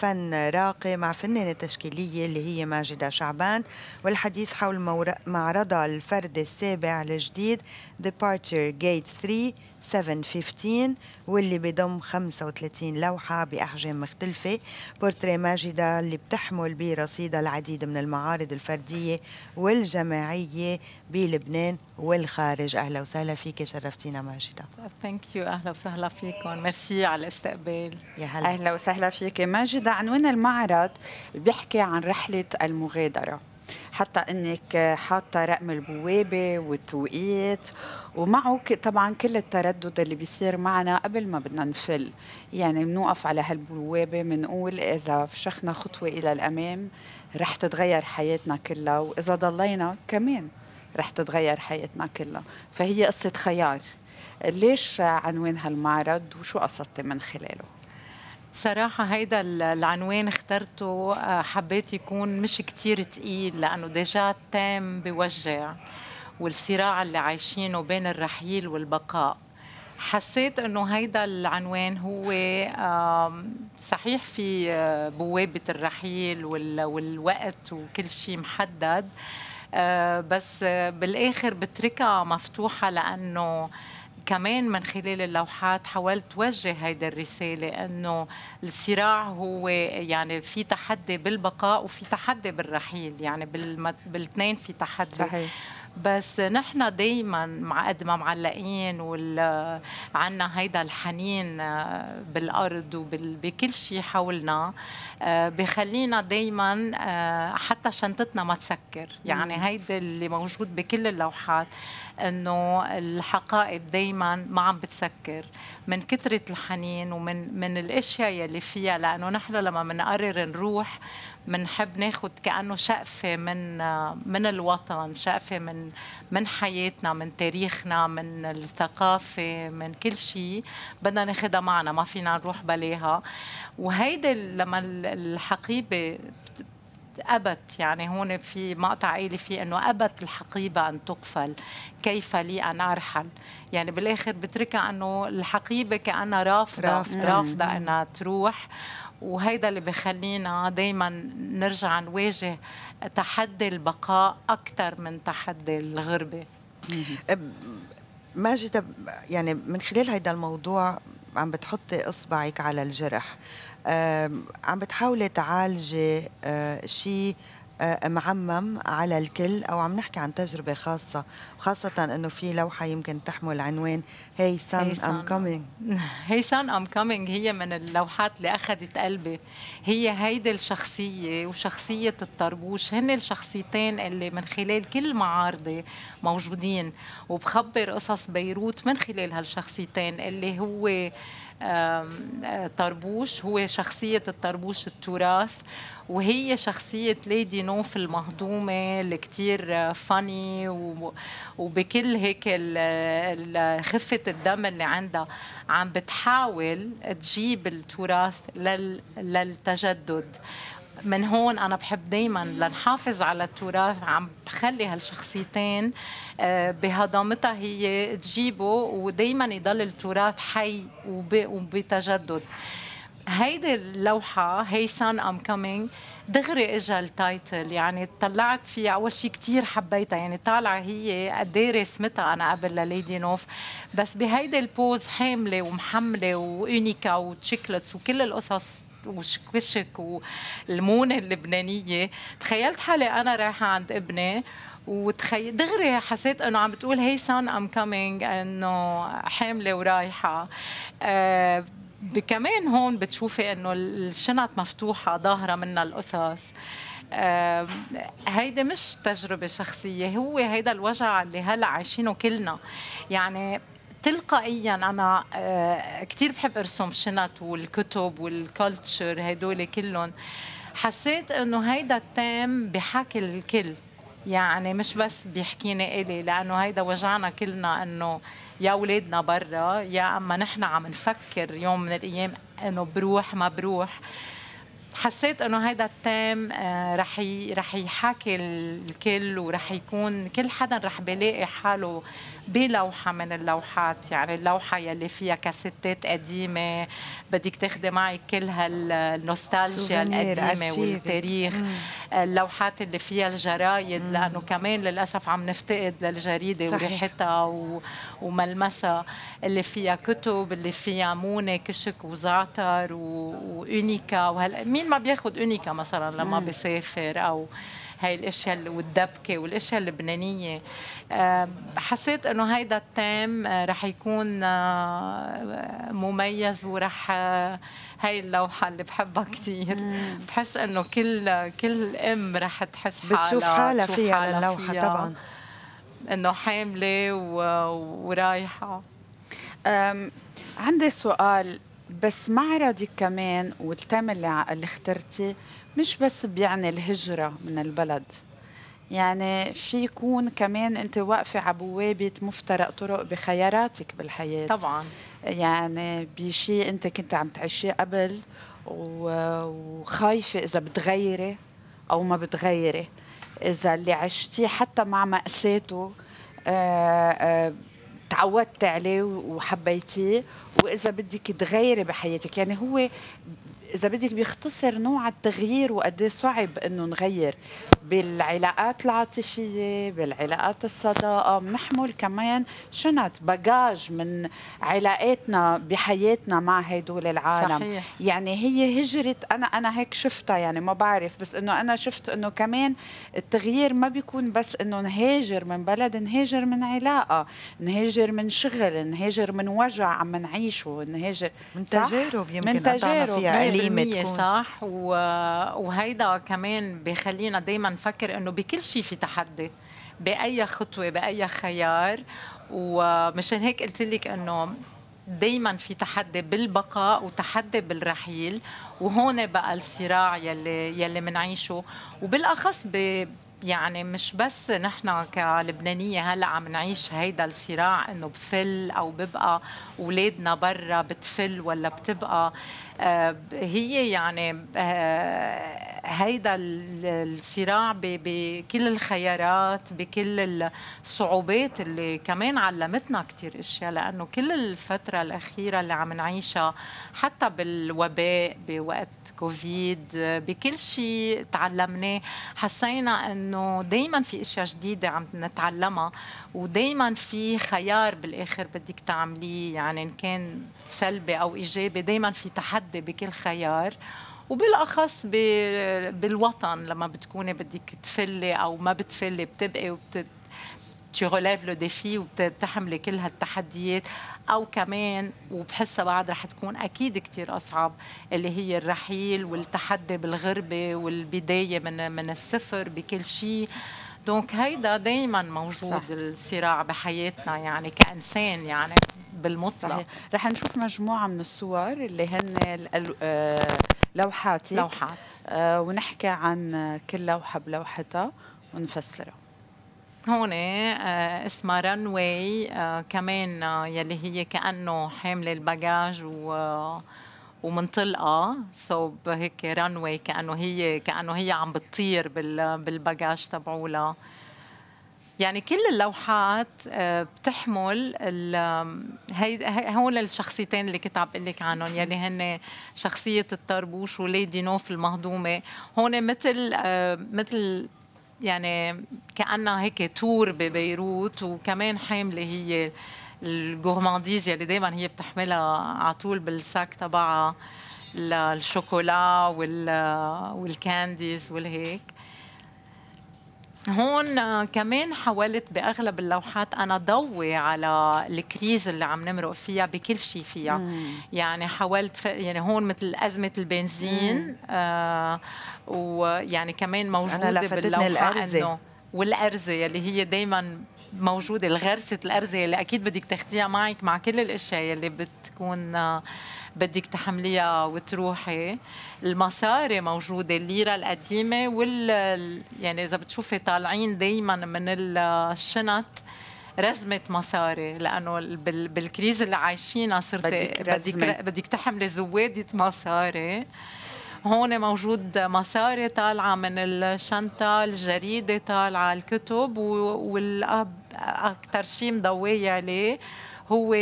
فن راقي مع فنانة تشكيلية اللي هي ماجدة شعبان والحديث حول معرضها الفردي السابع الجديد Departure Gate 3 715 واللي بضم 35 لوحة بأحجام مختلفة بورتري ماجدة اللي بتحمل برصيدها العديد من المعارض الفردية والجماعية بلبنان والخارج أهلا وسهلا فيك شرفتينا ماجدة ثانك أهلا وسهلا فيكم ميرسي على الاستقبال يا هلا أهلا وسهلا فيك ماجدة عنوان المعرض بيحكي عن رحلة المغادرة حتى انك حاطه رقم البوابه والتوقيت ومعه طبعا كل التردد اللي بيصير معنا قبل ما بدنا نفل يعني بنوقف على هالبوابه بنقول اذا فشخنا خطوه الى الامام رح تتغير حياتنا كلها واذا ضلينا كمان رح تتغير حياتنا كلها فهي قصه خيار ليش عنوان هالمعرض وشو قصدتي من خلاله صراحة هيدا العنوان اخترته آه، حبيت يكون مش كتير تقيل لأنه ديجا تام بوجع والصراع اللي عايشينه بين الرحيل والبقاء حسيت انه هيدا العنوان هو صحيح في آه، بوابه الرحيل والوقت وكل شيء محدد آه، بس بالاخر بتركها مفتوحه لانه كمان من خلال اللوحات حاولت وجه هيدا الرسالة أنه الصراع هو يعني في تحدي بالبقاء وفي تحدي بالرحيل يعني بالاثنين في تحدي صحيح. بس نحن دايما مع قد ما معلقين وال عنا هيدا الحنين آه، بالارض وبكل شيء حولنا آه، بخلينا دايما آه، حتى شنطتنا ما تسكر يعني هيدا اللي موجود بكل اللوحات انه الحقائب دايما ما عم بتسكر من كثره الحنين ومن من الاشياء يلي فيها لانه نحن لما بنقرر نروح بنحب ناخذ كانه شقفه من من الوطن شقفه من من حياتنا من تاريخنا من الثقافه من كل شيء بدنا ناخذها معنا ما فينا نروح بلاها وهيدي لما الحقيبه أبت يعني هون في مقطع قايله فيه أنه أبت الحقيبة أن تقفل كيف لي أن أرحل يعني بالآخر بتركها أنه الحقيبة كأنها رافضة رافضة, رافضة أنها تروح وهيدا اللي بخلينا دايما نرجع نواجه تحدي البقاء أكثر من تحدي الغربة ماجدة يعني من خلال هيدا الموضوع عم بتحطي إصبعك على الجرح عم بتحاولي تعالجي أه، شيء آه، معمم على الكل او عم نحكي عن تجربه خاصه خاصه انه في لوحه يمكن تحمل عنوان هي سان ام كومينج هي سان ام كومينج هي من اللوحات اللي اخذت قلبي هي هيدي الشخصيه وشخصيه الطربوش هن الشخصيتين اللي من خلال كل معارضي موجودين وبخبر قصص بيروت من خلال هالشخصيتين اللي هو آه، طربوش هو شخصية الطربوش التراث وهي شخصية ليدي نوف المهضومة اللي كتير فاني وبكل هيك خفة الدم اللي عندها عم بتحاول تجيب التراث للتجدد من هون انا بحب دائما لنحافظ على التراث عم بخلي هالشخصيتين آه، بهضامتها هي تجيبه ودائما يضل التراث حي وبتجدد هيدي اللوحه هي سان ام كامينج دغري اجى التايتل يعني طلعت فيها اول شيء كثير حبيتها يعني طالعه هي قد ايه رسمتها انا قبل لليدي نوف بس بهيدي البوز حامله ومحمله وانيكا وتشيكلتس وكل القصص وشكوشك والمونه اللبنانيه تخيلت حالي انا رايحه عند ابني وتخي دغري حسيت انه عم بتقول هي سان ام كامينج انه حامله ورايحه أه كمان هون بتشوفي انه الشنط مفتوحه ظاهره منها القصص هيدي مش تجربه شخصيه هو هيدا الوجع اللي هلا عايشينه كلنا يعني تلقائيا انا آه كثير بحب ارسم شنط والكتب والكلتشر هدول كلهم حسيت انه هيدا التام بحاكي الكل يعني مش بس بيحكيني الي لانه هيدا وجعنا كلنا انه يا اولادنا برا يا اما نحن عم نفكر يوم من الايام انه بروح ما بروح حسيت انه هيدا التام آه، رح رح يحاكي الكل ورح يكون كل حدا رح بلاقي حاله بلوحه من اللوحات يعني اللوحه يلي فيها كاسيتات قديمه بدك تاخدي معك كل هالنوستالجيا القديمه والتاريخ اللوحات اللي فيها الجرايد مم. لانه كمان للاسف عم نفتقد للجريده وريحتها وملمسها اللي فيها كتب اللي فيها مونه كشك وزعتر و... وانيكا وهلا مين ما بياخد انيكا مثلا لما بيسافر او هاي الاشياء والدبكه والاشياء اللبنانيه آه، حسيت انه هيدا التام آه، رح يكون آه، مميز ورح هاي اللوحه اللي بحبها كثير بحس انه كل كل ام رح تحس حالها بتشوف حالها فيها على اللوحه فيها طبعا انه حامله ورايحه عندي سؤال بس معرضك كمان والتام اللي اللي اخترتيه مش بس بيعني الهجرة من البلد يعني في يكون كمان انت واقفه على بوابه مفترق طرق بخياراتك بالحياه طبعا يعني بشيء انت كنت عم تعيشيه قبل وخايفه اذا بتغيري او ما بتغيري اذا اللي عشتيه حتى مع ماساته آه، آه، تعودت عليه وحبيتيه واذا بدك تغيري بحياتك يعني هو اذا بدك بيختصر نوع التغيير وقد إيه صعب انه نغير بالعلاقات العاطفيه بالعلاقات الصداقه بنحمل كمان شنط بجاج من علاقاتنا بحياتنا مع هدول العالم صحيح. يعني هي هجره انا انا هيك شفتها يعني ما بعرف بس انه انا شفت انه كمان التغيير ما بيكون بس انه نهاجر من بلد نهاجر من علاقه نهاجر من شغل نهاجر من وجع عم نعيشه نهاجر من تجارب يمكن من تجارب فيها القيمه تكون صح وهيدا كمان بخلينا دائما نفكر انه بكل شيء في تحدي باي خطوه باي خيار ومشان هيك قلت لك انه دائما في تحدي بالبقاء وتحدي بالرحيل وهون بقى الصراع يلي يلي بنعيشه وبالاخص ب يعني مش بس نحن كلبنانية هلا عم نعيش هيدا الصراع انه بفل او ببقى اولادنا برا بتفل ولا بتبقى آه، هي يعني آه، هيدا الصراع بكل الخيارات بكل الصعوبات اللي كمان علمتنا كثير اشياء لانه كل الفتره الاخيره اللي عم نعيشها حتى بالوباء بوقت كوفيد بكل شيء تعلمناه حسينا انه دائما في اشياء جديده عم نتعلمها ودائما في خيار بالاخر بدك تعمليه يعني ان كان سلبي او ايجابي دائما في تحدي بكل خيار وبالاخص بالوطن لما بتكوني بدك تفلي او ما بتفلي بتبقي وبت لو ديفي وبتحملي كل هالتحديات او كمان وبحسها بعد رح تكون اكيد كثير اصعب اللي هي الرحيل والتحدي بالغربه والبدايه من من الصفر بكل شيء آه دونك هيدا دائما موجود صح. الصراع بحياتنا يعني كانسان يعني بالمطلق صحيح. رح نشوف مجموعه من الصور اللي هن آه، لوحاتك لوحات آه ونحكي عن كل لوحه بلوحتها ونفسرها هون آه اسمها رن واي آه كمان آه، يلي هي كانه حامله الباجاج و آه ومنطلقه صوب هيك ران كانه هي كانه هي عم بتطير بالباجاج تبعولها يعني كل اللوحات آه، بتحمل هي هول الشخصيتين اللي كنت عم بقول لك عنهم يلي يعني هن شخصيه الطربوش وليدي نوف المهضومه هون مثل آه، مثل يعني كانها هيك تور ببيروت وكمان حامله هي الجورمانديز يلي دائما هي بتحملها على طول بالساك تبعها الشوكولا والكانديز والهيك هون آه، كمان حاولت باغلب اللوحات انا ضوي على الكريز اللي عم نمرق فيها بكل شيء فيها مم. يعني حاولت ف... يعني هون مثل ازمه البنزين آه ويعني كمان موجوده باللوحه الأرزة. انه والارزه اللي هي دائما موجوده الغرسه الارزه اللي اكيد بدك تاخديها معك مع كل الاشياء اللي بتكون آه، بدك تحمليها وتروحي المصاري موجوده الليره القديمه وال يعني اذا بتشوفي طالعين دائما من الشنط رزمة مصاري لأنه بالكريز اللي عايشينها صرت بدك بدك, بدك تحملي زوادة مصاري هون موجود مصاري طالعه من الشنطه الجريده طالعه الكتب والاب اكثر شيء مضويه عليه هو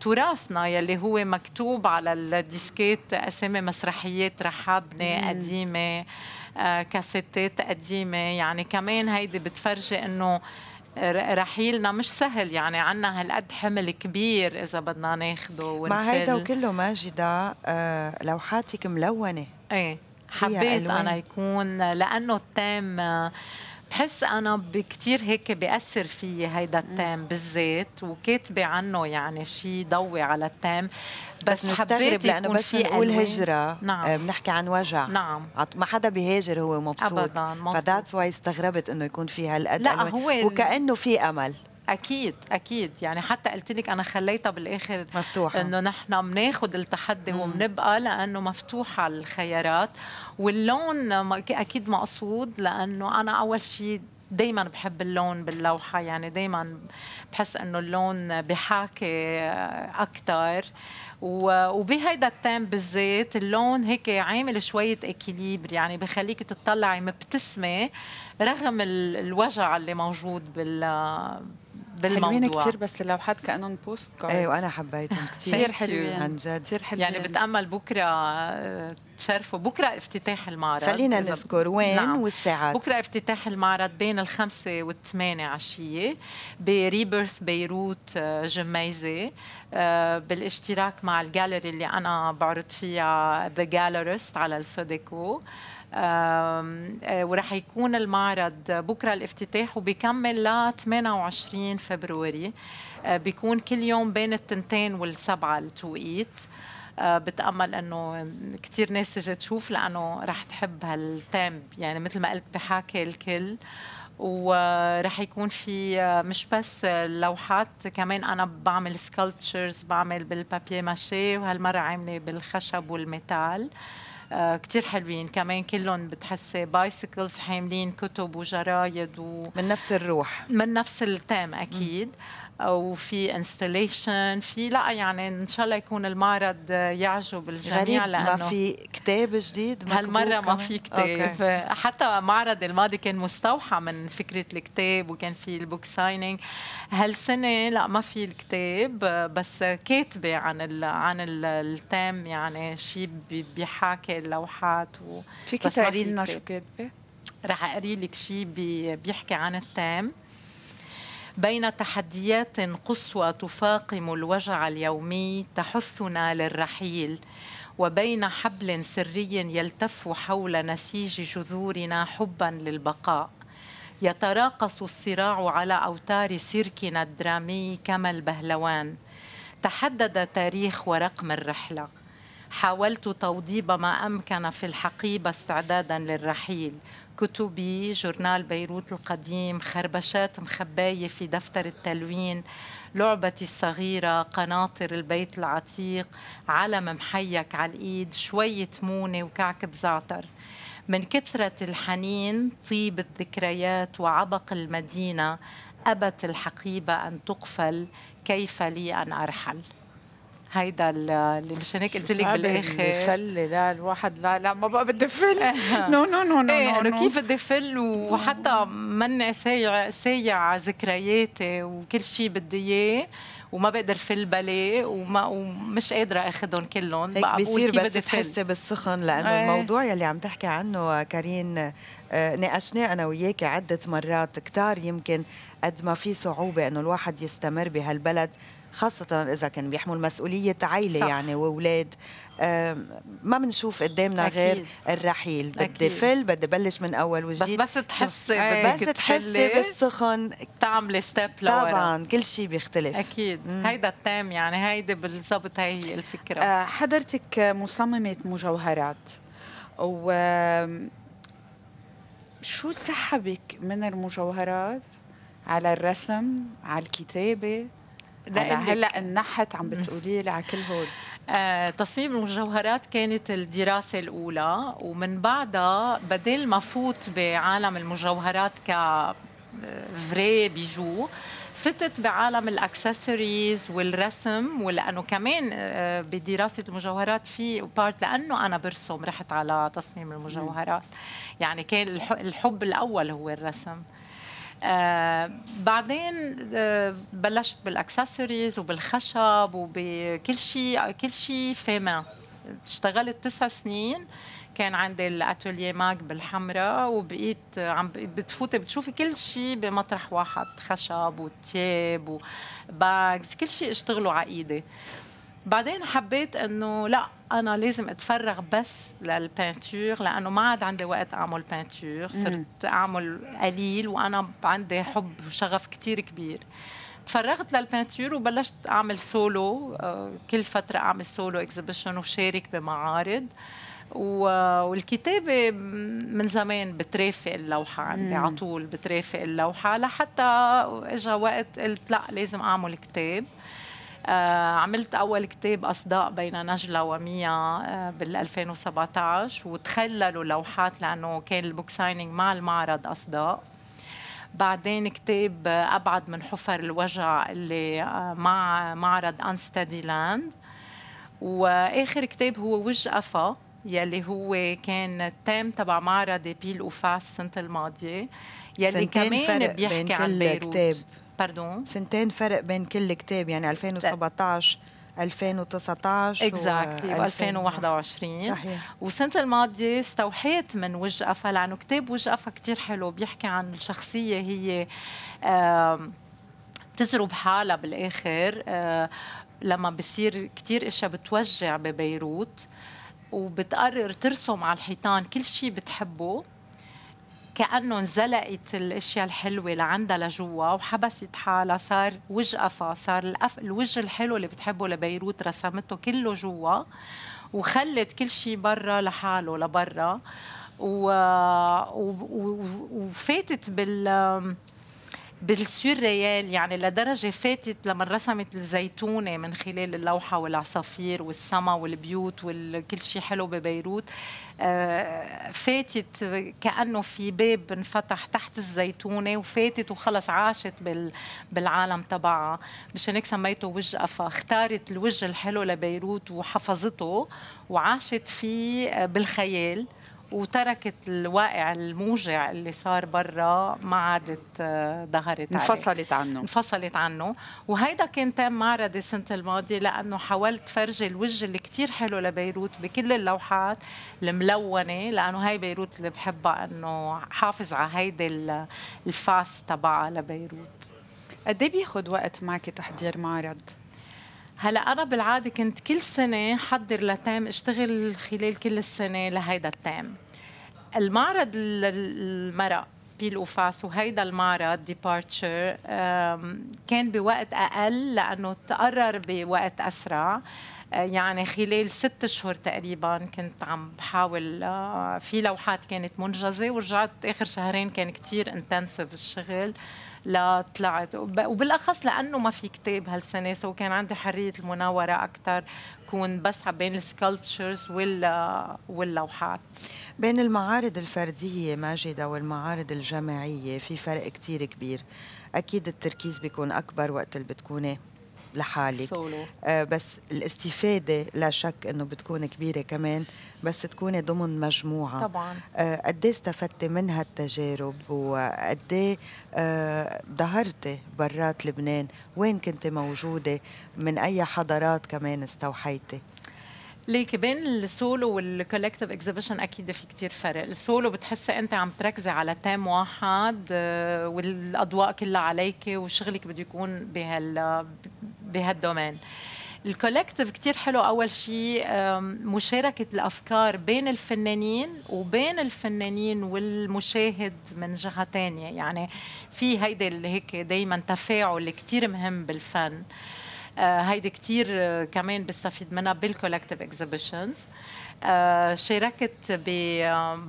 تراثنا يلي هو مكتوب على الديسكيت اسامي مسرحيات رحابنه قديمه آه، كاسيتات قديمه يعني كمان هيدي بتفرجي انه رحيلنا مش سهل يعني عنا هالقد حمل كبير اذا بدنا ناخده مع هيدا وكله ماجده آه، لوحاتك ملونه ايه حبيت انا يكون لانه التام آه بحس انا بكتير هيك بياثر في هيدا التام بالذات وكاتبه عنه يعني شيء ضوي على التام بس, بس حبيت لانه بس نقول هجره آه، نعم. بنحكي عن وجع نعم ما حدا بيهاجر هو مبسوط ابدا فذاتس واي استغربت انه يكون في هالقد لا هو وكانه في امل اكيد اكيد يعني حتى قلت لك انا خليتها بالاخر مفتوحه انه نحن بناخذ التحدي مم. وبنبقى لانه مفتوحه الخيارات واللون اكيد مقصود لانه انا اول شيء دايما بحب اللون باللوحة يعني دايما بحس انه اللون بحاكي اكثر وبهيدا التام بالذات اللون هيك عامل شوية اكيليبر يعني بخليك تطلعي مبتسمة رغم الوجع اللي موجود بال بالموضوع حلوين كثير بس اللوحات كانهم بوست كاردز ايه وانا حبيتهم كثير كثير حلوين عن جد كثير حلوين يعني بتامل بكره تشرفوا بكره افتتاح المعرض خلينا نذكر وين نعم. والساعات بكره افتتاح المعرض بين الخمسة والثمانية عشية بريبيرث بيروت آه، جميزة آه، بالاشتراك مع الجاليري اللي انا بعرض فيها ذا جاليريست على السوديكو آه، وراح يكون المعرض بكره الافتتاح وبيكمل ل 28 فبروري آه، بيكون كل يوم بين التنتين والسبعه التوقيت آه، بتامل انه كثير ناس تجي تشوف لانه راح تحب هالتيم يعني مثل ما قلت بحاكي الكل وراح يكون في مش بس اللوحات كمان انا بعمل سكالبتشرز بعمل بالبابيه ماشي وهالمره عامله بالخشب والميتال آه آه، كتير حلوين كمان كلهم بتحسي بايسيكلز حاملين كتب وجرايد و من نفس الروح من نفس التام اكيد م. وفي انستليشن في لا يعني ان شاء الله يكون المعرض يعجب الجميع لانه ما في كتاب جديد هالمره ما في كتاب أوكي. حتى معرض الماضي كان مستوحى من فكره الكتاب وكان في البوك سايننج هالسنه لا ما في الكتاب بس كاتبه عن الـ عن الـ التام يعني شيء بيحاكي اللوحات و فيكي تقري لنا شو كاتبه؟ رح اقري لك شيء بيحكي عن التام بين تحديات قصوى تفاقم الوجع اليومي تحثنا للرحيل وبين حبل سري يلتف حول نسيج جذورنا حبا للبقاء يتراقص الصراع على اوتار سيركنا الدرامي كما البهلوان تحدد تاريخ ورقم الرحله حاولت توضيب ما امكن في الحقيبه استعدادا للرحيل كتبي جورنال بيروت القديم خربشات مخباية في دفتر التلوين لعبتي الصغيرة قناطر البيت العتيق علم محيك على الإيد شوية مونة وكعك بزعتر من كثرة الحنين طيب الذكريات وعبق المدينة أبت الحقيبة أن تقفل كيف لي أن أرحل هيدا اللي مشان هيك قلت لك بالاخر فل لا الواحد لا لا ما بقى بدي فل إيه، نو نو نو نو ايه انه كيف بدي فل وحتى مني سايع سايع ذكرياتي وكل شيء بدي اياه وما بقدر فل بلي وما ومش قادره اخذهم كلهم هيك بصير بس تحسي بالسخن لانه ايه. الموضوع يلي عم تحكي عنه كارين آه، ناقشناه انا وياك عده مرات كتار يمكن قد ما في صعوبه انه الواحد يستمر بهالبلد خاصة إذا كان بيحمل مسؤولية عائلة صح. يعني وأولاد ما بنشوف قدامنا أكيد. غير الرحيل أكيد. بدي فل بدي بلش من اول وجديد بس بس تحسي إيه، بس تحسي بالسخن تعملي ستيب لورا طبعا كل شيء بيختلف اكيد مم. هيدا التام يعني هيدي بالضبط هي الفكره آه، حضرتك مصممه مجوهرات و شو سحبك من المجوهرات على الرسم على الكتابه هلا هلا عم بتقولي لي على كل هول آه، تصميم المجوهرات كانت الدراسة الأولى ومن بعدها بدل ما فوت بعالم المجوهرات ك فري آه، بيجو فتت بعالم الاكسسوارز والرسم ولانه كمان آه، بدراسه المجوهرات في بارت لانه انا برسم رحت على تصميم المجوهرات يعني كان الحب الاول هو الرسم آه، بعدين آه، بلشت بالاكسسوارز وبالخشب وبكل شيء كل شيء فيما اشتغلت تسع سنين كان عندي الاتوليه ماك بالحمراء وبقيت عم بتفوتي بتشوفي كل شيء بمطرح واحد خشب وتياب وباكس كل شيء اشتغله على ايدي بعدين حبيت انه لا انا لازم اتفرغ بس للبينتور لانه ما عاد عندي وقت اعمل بينتور صرت اعمل قليل وانا عندي حب وشغف كثير كبير تفرغت للبينتور وبلشت اعمل سولو آه، كل فتره اعمل سولو اكزيبيشن وشارك بمعارض والكتابة من زمان بترافق اللوحة عندي على طول بترافق اللوحة لحتى اجى وقت قلت لا لازم اعمل كتاب آه، عملت أول كتاب أصداء بين نجلة وميا آه، بال 2017 وتخللوا لوحات لأنه كان البوك سايننج مع المعرض أصداء بعدين كتاب أبعد من حفر الوجع اللي آه، مع معرض أنستادي لاند واخر كتاب هو وج قفا يلي هو كان التام تبع معرض بيل وفاس السنه الماضيه يلي كمان بيحكي عن بيروت كتاب. باردون سنتين فرق بين كل كتاب يعني 2017 2019 اكزاكتلي و 2021 صحيح والسنه الماضيه استوحيت من وج قفا لانه كتاب وج قفا كثير حلو بيحكي عن الشخصيه هي بتزرب حالها بالاخر لما بصير كثير اشياء بتوجع ببيروت وبتقرر ترسم على الحيطان كل شيء بتحبه كانه انزلقت الاشياء الحلوه لعندها لجوا وحبست حالها صار وجه قفا صار الوجه الحلو اللي بتحبه لبيروت رسمته كله جوا وخلت كل شيء برا لحاله لبرا و... و... و... وفاتت بال بالسوريال يعني لدرجة فاتت لما رسمت الزيتونة من خلال اللوحة والعصافير والسما والبيوت وكل شيء حلو ببيروت آه، فاتت كانه في باب انفتح تحت الزيتونه وفاتت وخلص عاشت بال بالعالم تبعها مشان هيك سميته وجه قفا اختارت الوجه الحلو لبيروت وحفظته وعاشت فيه آه، بالخيال وتركت الواقع الموجع اللي صار برا ما عادت آه، ظهرت انفصلت عنه انفصلت عنه وهيدا كان تام معرضي السنه الماضيه لانه حاولت فرجي الوجه اللي كتير حلو لبيروت بكل اللوحات الملونه لانه هاي بيروت اللي بحبها انه حافظ على هيدي الفاس تبعها لبيروت قد إيه بياخذ وقت معك تحضير معرض؟ هلا انا بالعاده كنت كل سنه حضر لتام اشتغل خلال كل السنه لهيدا التام المعرض بيل اوفاس وهيدا المعرض ديبارتشر كان بوقت اقل لانه تقرر بوقت اسرع آه، يعني خلال ست اشهر تقريبا كنت عم بحاول آه، في لوحات كانت منجزه ورجعت اخر شهرين كان كثير انتنسيف الشغل لا طلعت وبالاخص لانه ما في كتاب هالسنه سو كان عندي حريه المناوره اكثر تكون بس بين السكالبتشرز وال واللوحات بين المعارض الفردية ماجدة والمعارض الجماعية في فرق كتير كبير أكيد التركيز بيكون أكبر وقت اللي بتكوني لحالك آه بس الاستفادة لا شك أنه بتكون كبيرة كمان بس تكوني ضمن مجموعة طبعا آه قد إيه استفدتي من هالتجارب وقد إيه، آه برات لبنان وين كنت موجودة من أي حضارات كمان استوحيتي ليك بين السولو والكولكتيف اكزيبيشن اكيد في كتير فرق السولو بتحسي انت عم تركزي على تام واحد آه، والاضواء كلها عليك وشغلك بده يكون بهال بهالدومين الكولكتيف كتير حلو اول شيء مشاركه الافكار بين الفنانين وبين الفنانين والمشاهد من جهه ثانيه يعني في هيدا اللي هيك دائما تفاعل كتير مهم بالفن آه، هيدي كثير آه، كمان بستفيد منها بالكولكتيف اكزيبيشنز آه، شاركت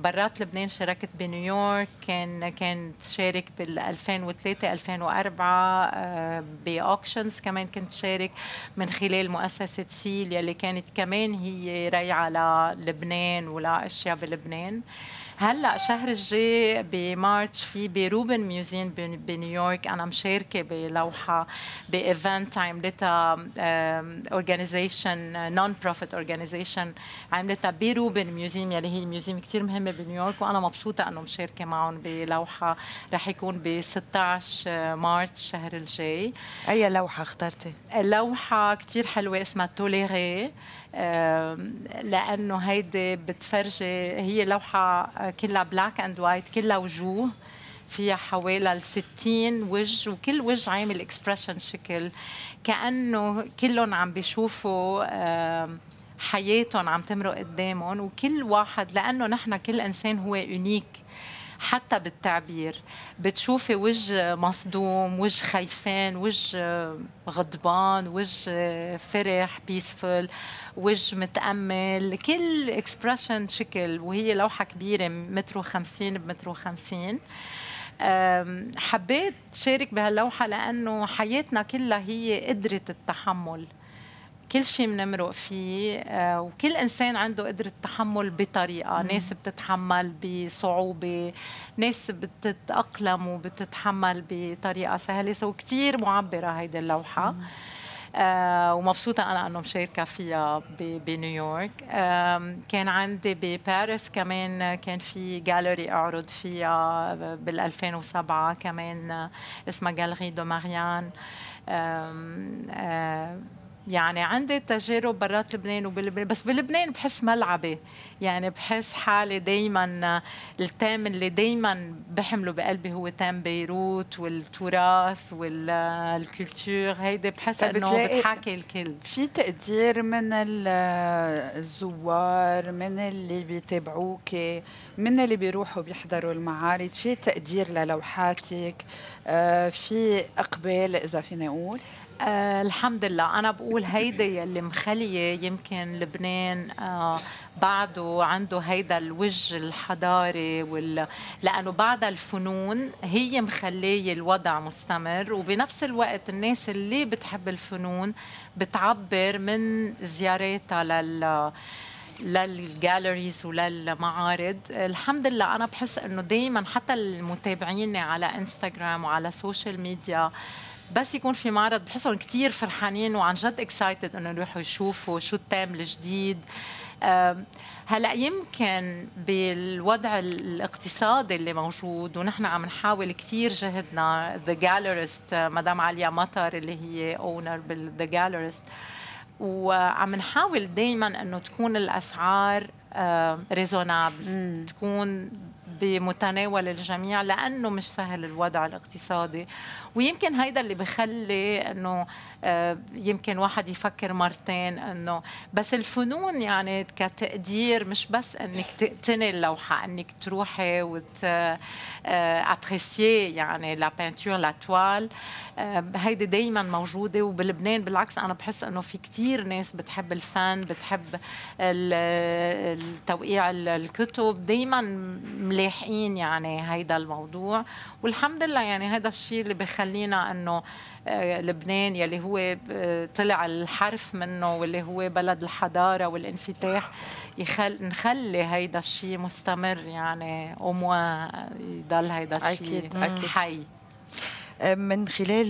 برات لبنان شاركت بنيويورك كان كانت شارك بال 2003 2004 باوكشنز كمان كنت شارك من خلال مؤسسه سيل يلي كانت كمان هي رايعه للبنان ولاشياء بلبنان آه هلا شهر الجاي بمارتش في بروبن ميوزين بنيويورك انا مشاركه بلوحه بايفنت عملتها اورجانيزيشن نون بروفيت اورجانيزيشن عملتها بروبن ميوزيم يلي هي ميوزيم كثير مهمه بنيويورك وانا مبسوطه انه مشاركه معهم بلوحه رح يكون ب 16 مارتش الشهر الجاي اي لوحه اخترتي؟ لوحه كثير حلوه اسمها توليري لانه هيدي بتفرجي هي لوحه كلها بلاك اند وايت كلها وجوه فيها حوالي ال 60 وجه وكل وجه عامل اكسبرشن شكل كانه كلهم عم بيشوفوا حياتهم عم تمرق قدامهم وكل واحد لانه نحن كل انسان هو يونيك حتى بالتعبير بتشوفي وجه مصدوم وجه خايفان وجه غضبان وجه فرح بيسفل وجه متأمل كل اكسبرشن شكل وهي لوحة كبيرة متر وخمسين بمتر وخمسين حبيت شارك بهاللوحة لأنه حياتنا كلها هي قدرة التحمل كل شيء بنمرق فيه آه، وكل انسان عنده قدره تحمل بطريقه، ناس بتتحمل بصعوبه، ناس بتتاقلم وبتتحمل بطريقه سهله، سو كثير معبره هيدي اللوحه آه ومبسوطه انا انه مشاركه فيها بنيويورك كان عندي بباريس كمان كان في جاليري اعرض فيها بال 2007 كمان آه، اسمها جاليري دو ماريان آه يعني عندي تجارب برات لبنان وبلبنان بس بلبنان بحس ملعبي يعني بحس حالي دايما التام اللي دايما بحمله بقلبي هو تام بيروت والتراث والكولتور هيدي بحس طيب انه بتحاكي الكل في تقدير من الزوار من اللي بيتابعوك من اللي بيروحوا بيحضروا المعارض في تقدير للوحاتك آه، في اقبال اذا فينا اقول آه الحمد لله أنا بقول هيدي اللي مخلية يمكن لبنان آه بعده عنده هيدا الوجه الحضاري وال... لأنه بعد الفنون هي مخلية الوضع مستمر وبنفس الوقت الناس اللي بتحب الفنون بتعبر من زياراتها لل للجاليريز وللمعارض الحمد لله انا بحس انه دائما حتى المتابعين على انستغرام وعلى السوشيال ميديا آه بس يكون في معرض بحسهم كثير فرحانين وعن جد اكسايتد انه يروحوا يشوفوا شو التام الجديد هلا يمكن بالوضع الاقتصادي اللي موجود ونحن عم نحاول كثير جهدنا ذا آه، جاليرست مدام عليا مطر اللي هي اونر بالذا جاليرست وعم نحاول دائما انه تكون الاسعار ريزونابل تكون بمتناول الجميع لانه مش سهل الوضع الاقتصادي ويمكن هيدا اللي بخلي انه آه، يمكن واحد يفكر مرتين انه بس الفنون يعني كتقدير مش بس انك تقتني اللوحه انك تروحي وت ابريسيي آه، يعني لا بينتور لا توال هيدي دائما موجوده وبلبنان بالعكس انا بحس انه في كثير ناس بتحب الفن بتحب التوقيع الكتب دائما ملاحقين يعني هيدا الموضوع والحمد لله يعني هذا الشيء اللي بخلي خلينا انه آه، لبنان يلي هو آه، طلع الحرف منه واللي هو بلد الحضاره والانفتاح يخل نخلي هيدا الشيء مستمر يعني اوموا يضل هيدا الشيء اكيد حي آه، من خلال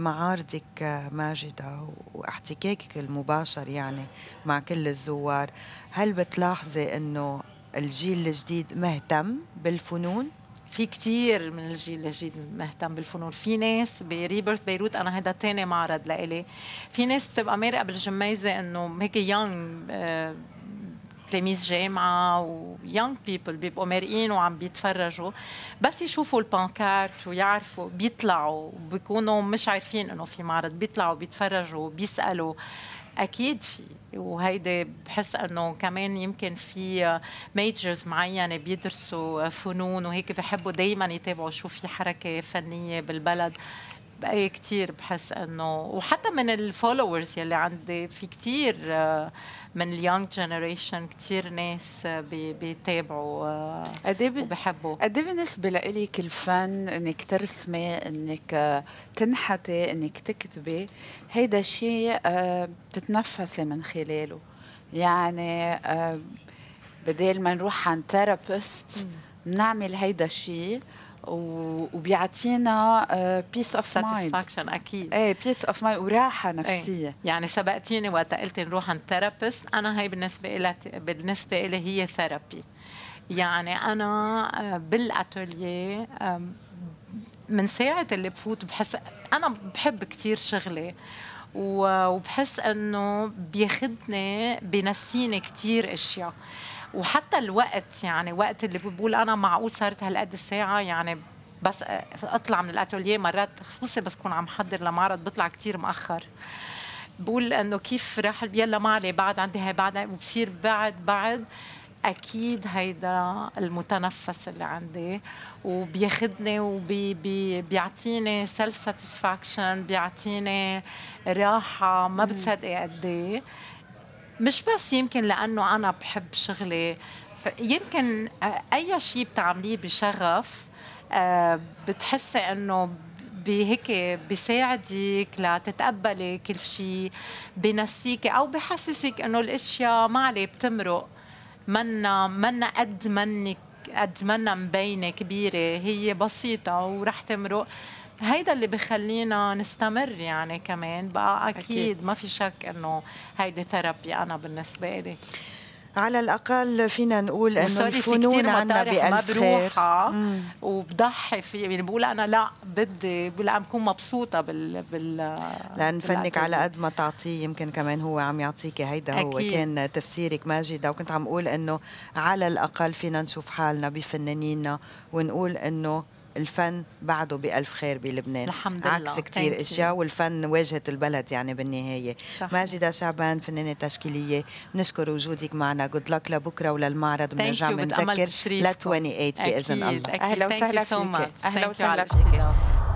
معارضك ماجدة واحتكاكك المباشر يعني مع كل الزوار هل بتلاحظي أنه الجيل الجديد مهتم بالفنون في كتير من الجيل الجديد مهتم بالفنون في ناس بريبرت بيروت انا هذا تاني معرض لإلي في ناس بتبقى مارقه بالجميزه انه هيك يونغ آه، تلاميذ جامعه ويونغ بيبل بيبقوا مارقين وعم بيتفرجوا بس يشوفوا البانكارت ويعرفوا بيطلعوا بيكونوا مش عارفين انه في معرض بيطلعوا بيتفرجوا بيسالوا اكيد في وهيدي بحس انه كمان يمكن في ميجرز آه، معينه بيدرسوا آه، فنون وهيك بحبوا دائما يتابعوا شو في حركه فنيه بالبلد بقى كثير بحس انه وحتى من الفولورز يلي عندي في كثير آه، من اليونج جنريشن كثير ناس آه، بيتابعوا آه، إيه وبحبوا قد ايه بالنسبه لإلك الفن انك ترسمي انك تنحتي انك تكتبي هيدا شيء بتتنفسي من خلاله يعني بدل ما نروح عند ثيرابيست نعمل هيدا الشيء وبيعطينا بيس اوف ساتسفاكشن اكيد ايه بيس اوف مايند وراحه إيه. نفسيه أي. يعني سبقتيني وقت قلتي نروح عند ثيرابيست انا هي بالنسبه لي بالنسبه لي هي ثيرابي يعني انا آه، بالاتوليه من ساعه اللي بفوت بحس انا بحب كثير شغلي وبحس انه بياخذني بنسيني كثير اشياء وحتى الوقت يعني وقت اللي بقول انا معقول صارت هالقد الساعه يعني بس اطلع من الاتوليه مرات خصوصي بس كون عم حضر لمعرض بطلع كثير مأخر بقول انه كيف راح يلا ما علي بعد عندي هاي بعد وبصير بعد بعد اكيد هيدا المتنفس اللي عندي وبياخذني وبيعطيني سيلف ساتسفاكشن بيعطيني راحه ما بتصدقي قد ايه مش بس يمكن لانه انا بحب شغلي يمكن آه، اي شيء بتعمليه بشغف آه، بتحسي انه بهيك بيساعدك لتتقبلي كل شيء بنسيك او بحسسك انه الاشياء ما عليه بتمرق منا منا قد منك قد منا مبينه كبيره هي بسيطه ورح تمرق هيدا اللي بخلينا نستمر يعني كمان بقى اكيد, أكيد. ما في شك انه هيدي ثيرابي انا بالنسبه لي على الاقل فينا نقول انه الفنون عنا بألف خير وبضحي في يعني بقول انا لا بدي بقول عم بكون مبسوطه بال بال لان فنك على قد ما تعطيه يمكن كمان هو عم يعطيكي هيدا أكيد. هو كان تفسيرك ماجده وكنت عم اقول انه على الاقل فينا نشوف حالنا بفنانينا ونقول انه الفن بعده بألف خير بلبنان الحمد لله عكس كثير اشياء والفن واجهه البلد يعني بالنهايه صح. ماجده شعبان فنانه تشكيليه بنشكر وجودك معنا جود لك لبكره وللمعرض بنرجع بنذكر ل 28 باذن الله اهلا وسهلا فيك اهلا وسهلا فيك